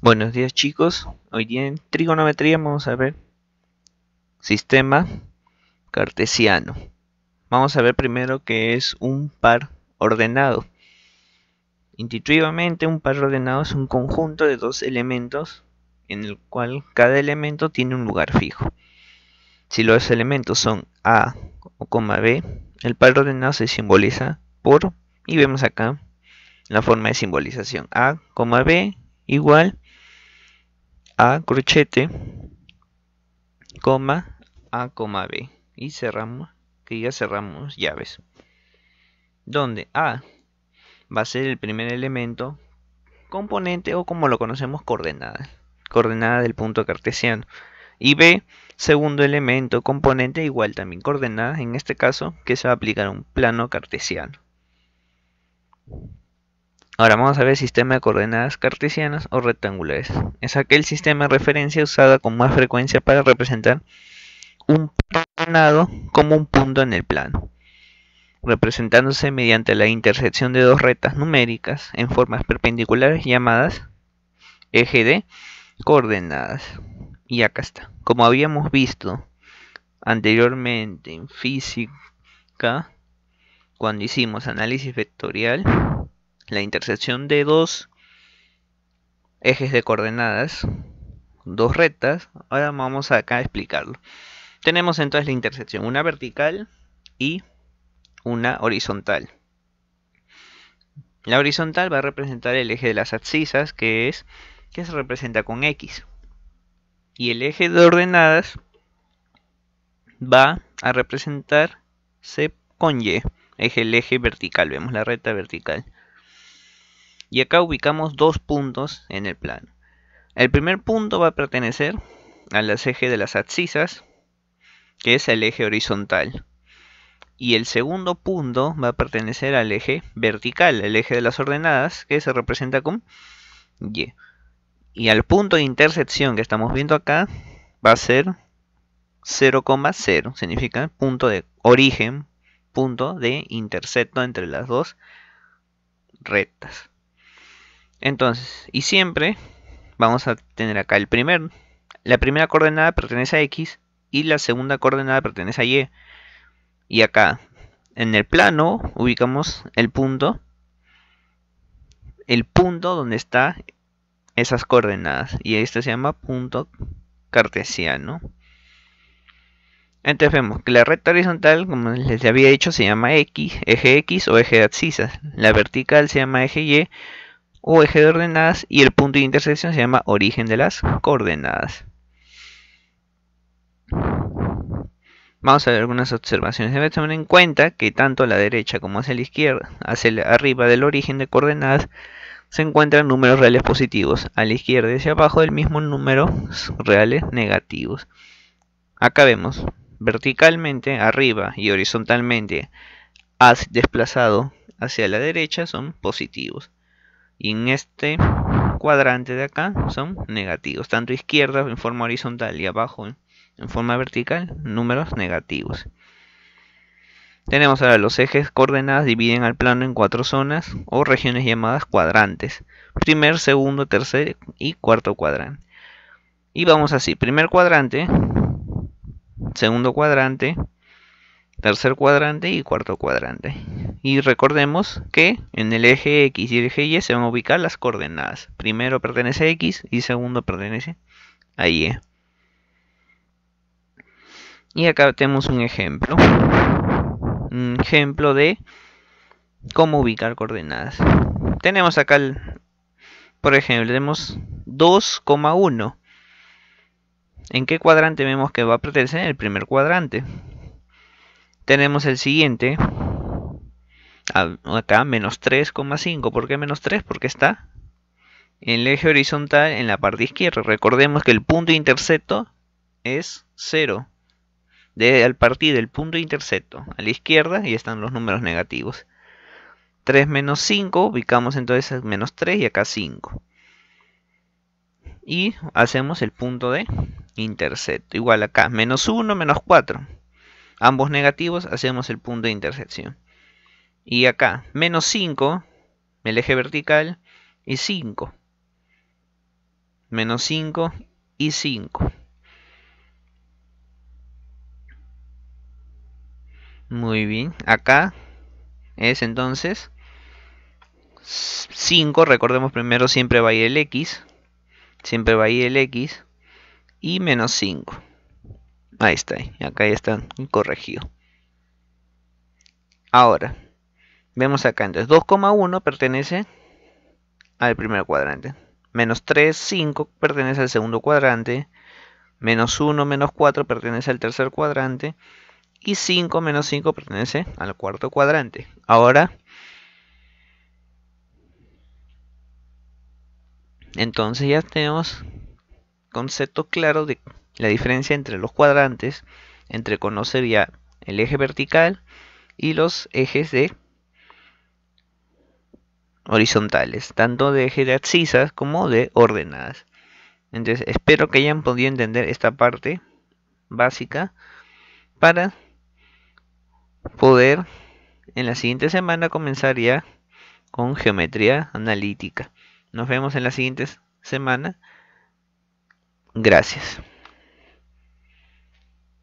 Buenos días chicos. Hoy día en trigonometría vamos a ver sistema cartesiano. Vamos a ver primero que es un par ordenado. Intuitivamente un par ordenado es un conjunto de dos elementos en el cual cada elemento tiene un lugar fijo. Si los elementos son A o B, el par ordenado se simboliza por, y vemos acá la forma de simbolización A, B igual a crochete, coma, a, coma, b. Y cerramos, que ya cerramos llaves. Donde a va a ser el primer elemento componente o como lo conocemos coordenada, coordenada del punto cartesiano. Y b, segundo elemento componente igual también coordenada, en este caso que se va a aplicar a un plano cartesiano. Ahora vamos a ver sistema de coordenadas cartesianas o rectangulares. Es aquel sistema de referencia usada con más frecuencia para representar un planado como un punto en el plano, representándose mediante la intersección de dos rectas numéricas en formas perpendiculares llamadas eje de coordenadas. Y acá está. Como habíamos visto anteriormente en física, cuando hicimos análisis vectorial, la intersección de dos ejes de coordenadas, dos rectas. Ahora vamos acá a explicarlo. Tenemos entonces la intersección, una vertical y una horizontal. La horizontal va a representar el eje de las abscisas, que es que se representa con X. Y el eje de ordenadas va a representar representarse con Y. Es el eje vertical, vemos la recta vertical y acá ubicamos dos puntos en el plano. El primer punto va a pertenecer al eje de las abscisas, que es el eje horizontal. Y el segundo punto va a pertenecer al eje vertical, el eje de las ordenadas, que se representa con Y. Y al punto de intersección que estamos viendo acá va a ser 0,0, significa punto de origen, punto de intercepto entre las dos rectas. Entonces, y siempre vamos a tener acá el primer, la primera coordenada pertenece a X y la segunda coordenada pertenece a Y. Y acá, en el plano, ubicamos el punto, el punto donde está esas coordenadas. Y esto se llama punto cartesiano. Entonces vemos que la recta horizontal, como les había dicho, se llama X, eje X o eje de abscisas. La vertical se llama eje Y o eje de ordenadas y el punto de intersección se llama origen de las coordenadas. Vamos a ver algunas observaciones. Debemos tener en cuenta que tanto a la derecha como hacia la izquierda, hacia arriba del origen de coordenadas, se encuentran números reales positivos. A la izquierda y hacia abajo del mismo número reales negativos. Acá vemos verticalmente, arriba y horizontalmente, desplazado hacia la derecha son positivos. Y en este cuadrante de acá son negativos, tanto izquierda en forma horizontal y abajo en, forma vertical, números negativos. Tenemos ahora los ejes coordenadas dividen al plano en cuatro zonas o regiones llamadas cuadrantes. Primer, segundo, tercer y cuarto cuadrante. Y vamos así, primer cuadrante, segundo cuadrante, tercer cuadrante y cuarto cuadrante. Y recordemos que en el eje X y el eje Y se van a ubicar las coordenadas. Primero pertenece a X y segundo pertenece a Y. Y acá tenemos un ejemplo. Un ejemplo de cómo ubicar coordenadas. Tenemos acá, por ejemplo, tenemos 2,1. ¿En qué cuadrante vemos que va a pertenecer? En el primer cuadrante tenemos el siguiente. Ah, acá, menos 3,5. ¿Por qué menos 3? Porque está en el eje horizontal en la parte izquierda. Recordemos que el punto de intercepto es 0. De, al partir del punto de intercepto a la izquierda y están los números negativos. 3 menos 5, ubicamos entonces menos 3 y acá 5. Y hacemos el punto de intercepto. Igual acá, menos 1, menos 4 ambos negativos, hacemos el punto de intersección. Y acá, menos 5, el eje vertical, y 5. Menos 5 y 5. Muy bien, acá es entonces 5, recordemos primero siempre va a ir el x, siempre va a ir el x, y menos 5. Ahí está, acá ya está corregido. Ahora, vemos acá entonces, 2,1 pertenece al primer cuadrante. Menos 3, pertenece al segundo cuadrante. Menos 1, menos 4 pertenece al tercer cuadrante. Y 5, menos 5 pertenece al cuarto cuadrante. Ahora, entonces ya tenemos concepto claro de la diferencia entre los cuadrantes, entre conocer ya el eje vertical y los ejes de horizontales, tanto de eje de abscisas como de ordenadas. Entonces, espero que hayan podido entender esta parte básica para poder en la siguiente semana comenzar ya con geometría analítica. Nos vemos en la siguiente semana. Gracias.